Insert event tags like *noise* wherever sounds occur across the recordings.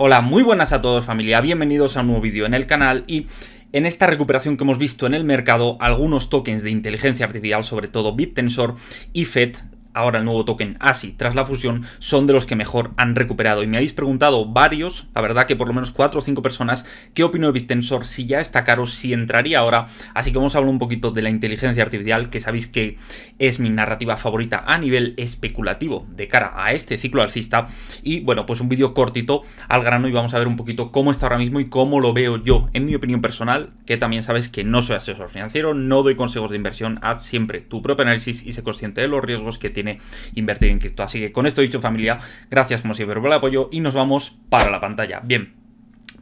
Hola, muy buenas a todos familia, bienvenidos a un nuevo vídeo en el canal y en esta recuperación que hemos visto en el mercado, algunos tokens de inteligencia artificial, sobre todo BitTensor y FED, ahora el nuevo token así tras la fusión, son de los que mejor han recuperado. Y me habéis preguntado varios, la verdad que por lo menos 4 o 5 personas, qué opino de BitTensor, si ya está caro, si entraría ahora. Así que vamos a hablar un poquito de la inteligencia artificial, que sabéis que es mi narrativa favorita a nivel especulativo de cara a este ciclo alcista. Y bueno, pues un vídeo cortito al grano y vamos a ver un poquito cómo está ahora mismo y cómo lo veo yo, en mi opinión personal, que también sabes que no soy asesor financiero, no doy consejos de inversión, haz siempre tu propio análisis y sé consciente de los riesgos que tiene invertir en cripto. Así que con esto dicho familia, gracias como siempre por el apoyo y nos vamos para la pantalla. Bien,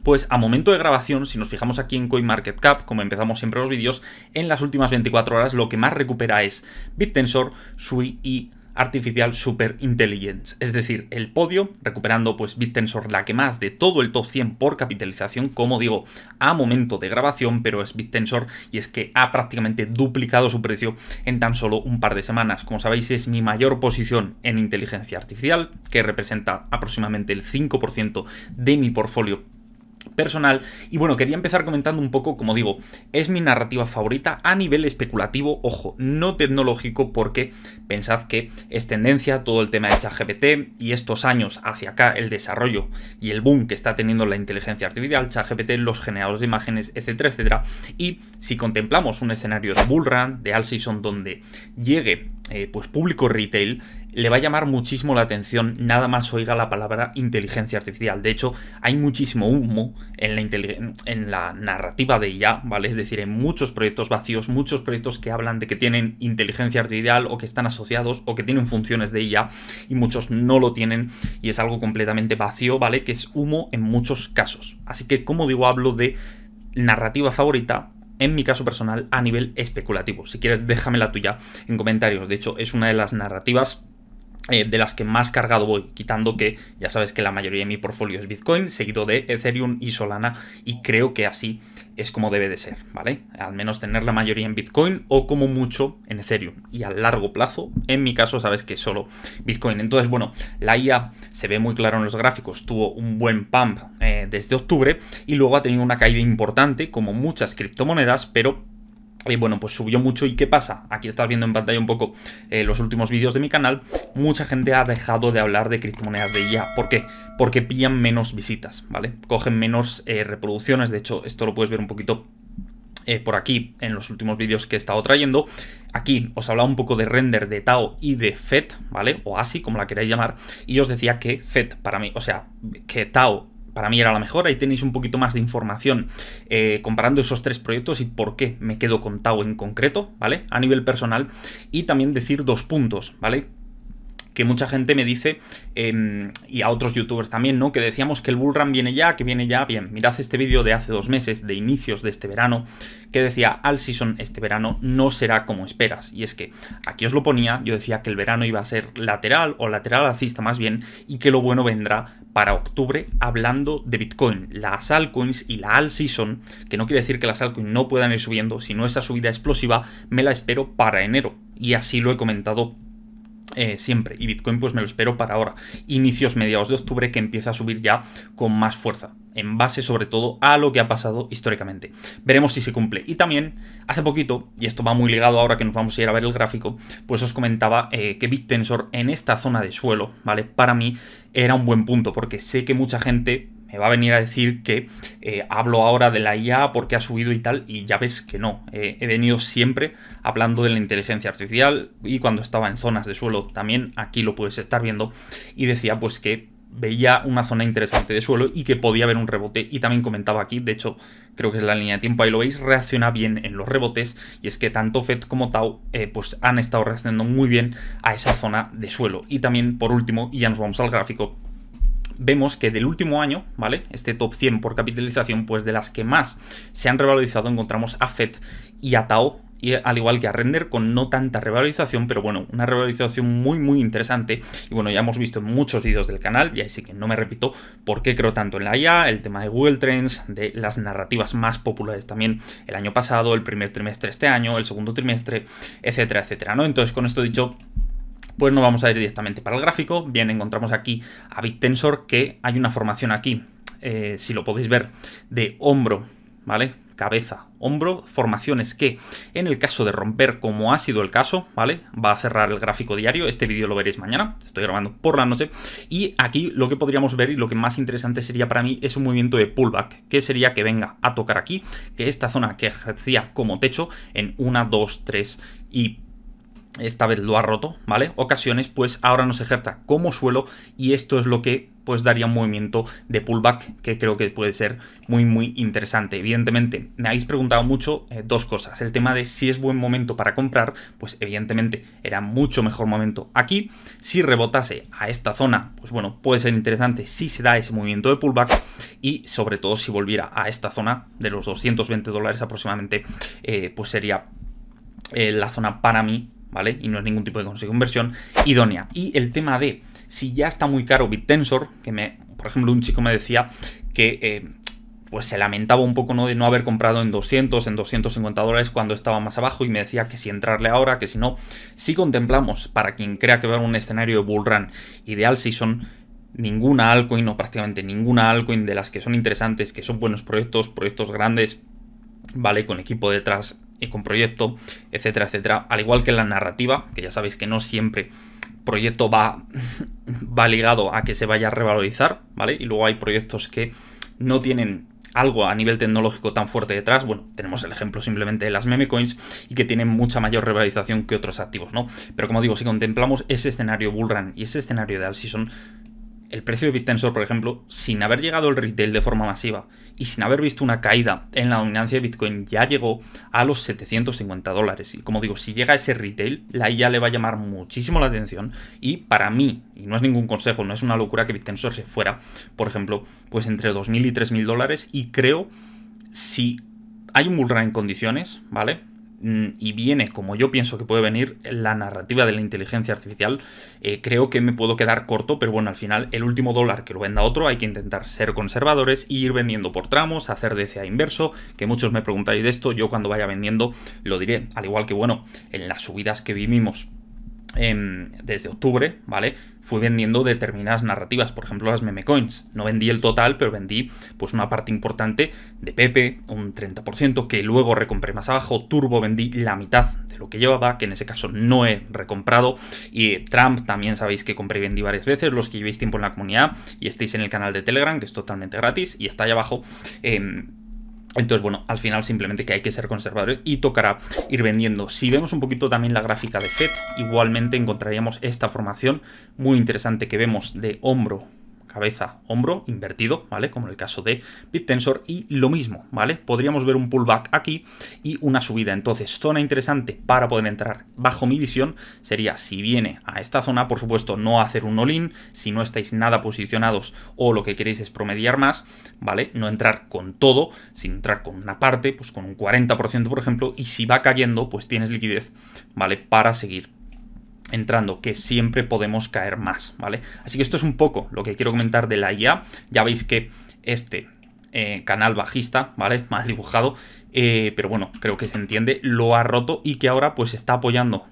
pues a momento de grabación, si nos fijamos aquí en CoinMarketCap, como empezamos siempre los vídeos, en las últimas 24 horas lo que más recupera es BitTensor, Sui y Artificial Super Intelligence, es decir, el podio, recuperando pues BitTensor la que más de todo el top 100 por capitalización, como digo, a momento de grabación, pero es BitTensor y es que ha prácticamente duplicado su precio en tan solo un par de semanas. Como sabéis, es mi mayor posición en inteligencia artificial, que representa aproximadamente el 5% de mi portfolio personal. Y bueno, quería empezar comentando un poco, como digo, es mi narrativa favorita a nivel especulativo, ojo, no tecnológico, porque pensad que es tendencia todo el tema de ChatGPT y estos años hacia acá el desarrollo y el boom que está teniendo la inteligencia artificial, ChatGPT, los generadores de imágenes, etcétera, etcétera. Y si contemplamos un escenario de Bullrun, de All Season, donde llegue eh, pues público retail, le va a llamar muchísimo la atención nada más oiga la palabra inteligencia artificial. De hecho, hay muchísimo humo en la, en la narrativa de IA, ¿vale? Es decir, en muchos proyectos vacíos, muchos proyectos que hablan de que tienen inteligencia artificial o que están asociados o que tienen funciones de IA y muchos no lo tienen y es algo completamente vacío, ¿vale? Que es humo en muchos casos. Así que, como digo, hablo de narrativa favorita, en mi caso personal, a nivel especulativo. Si quieres, déjame la tuya en comentarios. De hecho, es una de las narrativas eh, de las que más cargado voy, quitando que ya sabes que la mayoría de mi portfolio es Bitcoin, seguido de Ethereum y Solana, y creo que así es como debe de ser, ¿vale? Al menos tener la mayoría en Bitcoin o como mucho en Ethereum. Y a largo plazo, en mi caso, sabes que solo Bitcoin. Entonces, bueno, la IA se ve muy claro en los gráficos, tuvo un buen pump eh, desde octubre y luego ha tenido una caída importante, como muchas criptomonedas, pero y bueno, pues subió mucho y ¿qué pasa? Aquí estás viendo en pantalla un poco eh, los últimos vídeos de mi canal. Mucha gente ha dejado de hablar de criptomonedas de IA. ¿Por qué? Porque pillan menos visitas, ¿vale? Cogen menos eh, reproducciones. De hecho, esto lo puedes ver un poquito eh, por aquí en los últimos vídeos que he estado trayendo. Aquí os hablaba un poco de render de Tao y de FED, ¿vale? O así, como la queráis llamar. Y os decía que FED para mí, o sea, que Tao para mí era la mejor. Ahí tenéis un poquito más de información eh, comparando esos tres proyectos y por qué me quedo con Tao en concreto, ¿vale? A nivel personal. Y también decir dos puntos, ¿vale? que mucha gente me dice, em, y a otros youtubers también, ¿no? Que decíamos que el bullrun viene ya, que viene ya. Bien, mirad este vídeo de hace dos meses, de inicios de este verano, que decía, al Season este verano no será como esperas. Y es que aquí os lo ponía, yo decía que el verano iba a ser lateral o lateral alcista más bien, y que lo bueno vendrá para octubre hablando de Bitcoin. Las altcoins y la all season, que no quiere decir que las altcoins no puedan ir subiendo, sino esa subida explosiva, me la espero para enero. Y así lo he comentado eh, siempre. Y Bitcoin pues me lo espero para ahora. Inicios mediados de octubre que empieza a subir ya con más fuerza. En base sobre todo a lo que ha pasado históricamente. Veremos si se cumple. Y también hace poquito, y esto va muy ligado ahora que nos vamos a ir a ver el gráfico, pues os comentaba que eh, que BitTensor en esta zona de suelo, ¿vale? Para mí era un buen punto porque sé que mucha gente va a venir a decir que eh, hablo ahora de la IA porque ha subido y tal, y ya ves que no. Eh, he venido siempre hablando de la inteligencia artificial y cuando estaba en zonas de suelo también, aquí lo puedes estar viendo, y decía pues que veía una zona interesante de suelo y que podía haber un rebote y también comentaba aquí, de hecho creo que es la línea de tiempo, ahí lo veis, reacciona bien en los rebotes y es que tanto FED como Tau eh, pues han estado reaccionando muy bien a esa zona de suelo y también por último, y ya nos vamos al gráfico, vemos que del último año, ¿vale? Este top 100 por capitalización, pues de las que más se han revalorizado encontramos a FED y a Tao, y al igual que a Render, con no tanta revalorización, pero bueno, una revalorización muy, muy interesante. Y bueno, ya hemos visto en muchos vídeos del canal, y así que no me repito por qué creo tanto en la IA, el tema de Google Trends, de las narrativas más populares también el año pasado, el primer trimestre este año, el segundo trimestre, etcétera, etcétera, ¿no? Entonces, con esto dicho, pues nos vamos a ir directamente para el gráfico. Bien, encontramos aquí a BitTensor que hay una formación aquí, eh, si lo podéis ver, de hombro, ¿vale? cabeza, hombro, formaciones que en el caso de romper como ha sido el caso, ¿vale? Va a cerrar el gráfico diario, este vídeo lo veréis mañana, estoy grabando por la noche y aquí lo que podríamos ver y lo que más interesante sería para mí es un movimiento de pullback, que sería que venga a tocar aquí, que esta zona que ejercía como techo en 1, 2, 3 y esta vez lo ha roto, ¿vale? Ocasiones, pues ahora nos ejerza como suelo y esto es lo que pues daría un movimiento de pullback que creo que puede ser muy muy interesante. Evidentemente, me habéis preguntado mucho eh, dos cosas. El tema de si es buen momento para comprar, pues evidentemente era mucho mejor momento aquí. Si rebotase a esta zona, pues bueno, puede ser interesante si se da ese movimiento de pullback y sobre todo si volviera a esta zona de los 220 dólares aproximadamente, eh, pues sería eh, la zona para mí ¿vale? Y no es ningún tipo de consigo inversión idónea. Y el tema de si ya está muy caro BitTensor, que me, por ejemplo, un chico me decía que eh, pues se lamentaba un poco ¿no? de no haber comprado en 200, en 250 dólares cuando estaba más abajo y me decía que si entrarle ahora, que si no, si contemplamos, para quien crea que va a haber un escenario de bull run ideal, si son ninguna altcoin o prácticamente ninguna altcoin de las que son interesantes, que son buenos proyectos, proyectos grandes, ¿vale? Con equipo detrás y con proyecto, etcétera, etcétera. Al igual que la narrativa, que ya sabéis que no siempre proyecto va, *laughs* va ligado a que se vaya a revalorizar, ¿vale? Y luego hay proyectos que no tienen algo a nivel tecnológico tan fuerte detrás, bueno, tenemos el ejemplo simplemente de las meme coins y que tienen mucha mayor revalorización que otros activos, ¿no? Pero como digo, si contemplamos ese escenario bullrun y ese escenario de all season, el precio de BitTensor, por ejemplo, sin haber llegado al retail de forma masiva y sin haber visto una caída en la dominancia de Bitcoin, ya llegó a los 750 dólares. Y como digo, si llega a ese retail, la IA le va a llamar muchísimo la atención. Y para mí, y no es ningún consejo, no es una locura que BitTensor se fuera, por ejemplo, pues entre 2.000 y 3.000 dólares. Y creo, si hay un bull en condiciones, ¿vale? Mm, y viene como yo pienso que puede venir la narrativa de la inteligencia artificial, eh, creo que me puedo quedar corto, pero bueno, al final el último dólar que lo venda otro hay que intentar ser conservadores e ir vendiendo por tramos, hacer DCA inverso, que muchos me preguntáis de esto, yo cuando vaya vendiendo lo diré, al igual que bueno, en las subidas que vivimos Em, desde octubre, ¿vale? Fui vendiendo determinadas narrativas, por ejemplo las meme coins. No vendí el total, pero vendí pues una parte importante de Pepe, un 30%, que luego recompré más abajo. Turbo vendí la mitad de lo que llevaba, que en ese caso no he recomprado. Y Trump también sabéis que compré y vendí varias veces. Los que llevéis tiempo en la comunidad y estáis en el canal de Telegram, que es totalmente gratis y está ahí abajo. Em, entonces, bueno, al final simplemente que hay que ser conservadores y tocará ir vendiendo. Si vemos un poquito también la gráfica de FED, igualmente encontraríamos esta formación muy interesante que vemos de hombro cabeza, hombro invertido, ¿vale? Como en el caso de BitTensor y lo mismo, ¿vale? Podríamos ver un pullback aquí y una subida. Entonces, zona interesante para poder entrar bajo mi visión sería si viene a esta zona, por supuesto, no hacer un all-in, si no estáis nada posicionados o lo que queréis es promediar más, ¿vale? No entrar con todo, sino entrar con una parte, pues con un 40% por ejemplo, y si va cayendo, pues tienes liquidez, ¿vale? Para seguir entrando, que siempre podemos caer más, ¿vale? Así que esto es un poco lo que quiero comentar de la IA. Ya veis que este eh, canal bajista, ¿vale? *laughs* Mal dibujado, eh, pero bueno, creo que se entiende, lo ha roto y que ahora pues está apoyando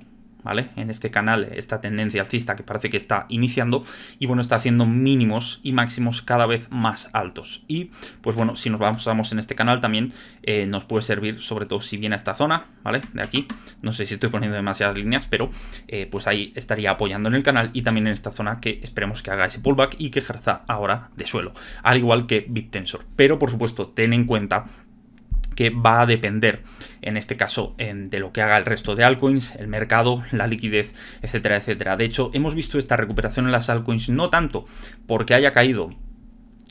¿vale? En este canal, esta tendencia alcista que parece que está iniciando y bueno, está haciendo mínimos y máximos cada vez más altos. Y pues bueno, si nos vamos en este canal también eh, nos puede servir, sobre todo si viene a esta zona, ¿vale? De aquí, no sé si estoy poniendo demasiadas líneas, pero eh, pues ahí estaría apoyando en el canal y también en esta zona que esperemos que haga ese pullback y que ejerza ahora de suelo, al igual que BitTensor. Pero por supuesto, ten en cuenta que va a depender, en este caso, de lo que haga el resto de altcoins, el mercado, la liquidez, etcétera, etcétera. De hecho, hemos visto esta recuperación en las altcoins no tanto porque haya caído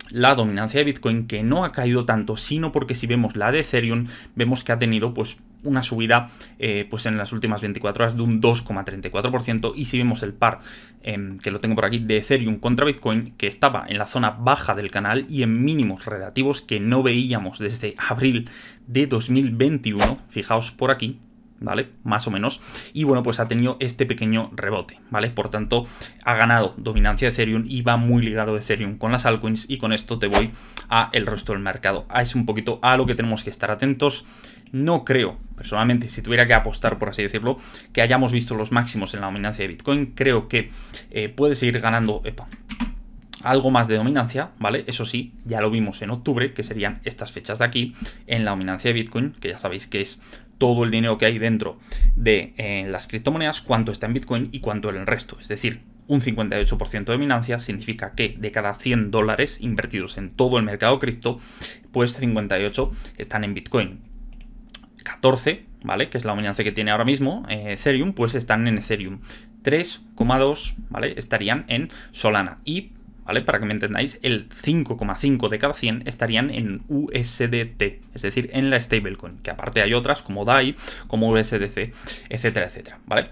la dominancia de Bitcoin, que no ha caído tanto, sino porque si vemos la de Ethereum, vemos que ha tenido pues una subida eh, pues en las últimas 24 horas de un 2,34% y si vemos el par em, que lo tengo por aquí de Ethereum contra Bitcoin que estaba en la zona baja del canal y en mínimos relativos que no veíamos desde abril de 2021 fijaos por aquí ¿vale? Más o menos. Y bueno, pues ha tenido este pequeño rebote, ¿vale? Por tanto, ha ganado dominancia de Ethereum y va muy ligado Ethereum con las altcoins y con esto te voy a el resto del mercado. Ah, es un poquito a lo que tenemos que estar atentos. No creo, personalmente, si tuviera que apostar, por así decirlo, que hayamos visto los máximos en la dominancia de Bitcoin. Creo que eh, puede seguir ganando... Epa, algo más de dominancia, ¿vale? Eso sí, ya lo vimos en octubre, que serían estas fechas de aquí, en la dominancia de Bitcoin, que ya sabéis que es todo el dinero que hay dentro de eh, las criptomonedas, cuánto está en Bitcoin y cuánto en el resto. Es decir, un 58% de dominancia significa que de cada 100 dólares invertidos en todo el mercado cripto, pues 58 están en Bitcoin. 14, ¿vale? Que es la dominancia que tiene ahora mismo eh, Ethereum, pues están en Ethereum. 3,2, ¿vale? Estarían en Solana. Y ¿vale? Para que me entendáis, el 5,5 de cada 100 estarían en USDT, es decir, en la stablecoin, que aparte hay otras como DAI, como USDC, etcétera, etcétera, ¿vale?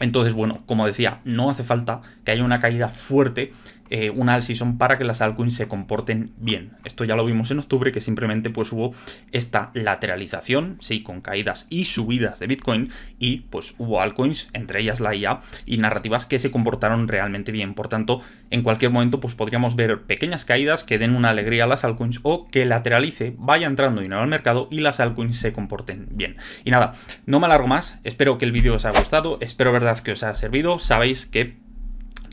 Entonces, bueno, como decía, no hace falta que haya una caída fuerte, eh, una all para que las altcoins se comporten bien. Esto ya lo vimos en octubre, que simplemente pues hubo esta lateralización, sí, con caídas y subidas de Bitcoin, y pues hubo altcoins, entre ellas la IA, y narrativas que se comportaron realmente bien. Por tanto, en cualquier momento pues podríamos ver pequeñas caídas que den una alegría a las altcoins o que lateralice, vaya entrando dinero al mercado y las altcoins se comporten bien. Y nada, no me alargo más, espero que el vídeo os haya gustado, espero verdad que os haya servido, sabéis que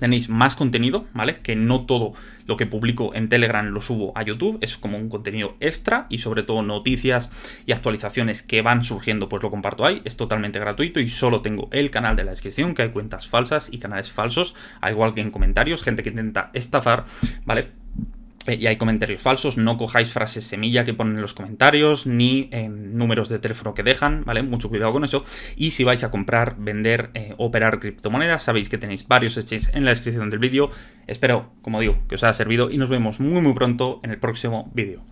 tenéis más contenido, ¿vale? Que no todo lo que publico en Telegram lo subo a YouTube, es como un contenido extra y sobre todo noticias y actualizaciones que van surgiendo, pues lo comparto ahí, es totalmente gratuito y solo tengo el canal de la descripción, que hay cuentas falsas y canales falsos, al igual que en comentarios, gente que intenta estafar, ¿vale? Eh, y hay comentarios falsos, no cojáis frases semilla que ponen en los comentarios, ni eh, números de teléfono que dejan, ¿vale? Mucho cuidado con eso. Y si vais a comprar, vender, eh, operar criptomonedas, sabéis que tenéis varios exchanges en la descripción del vídeo. Espero, como digo, que os haya servido y nos vemos muy muy pronto en el próximo vídeo.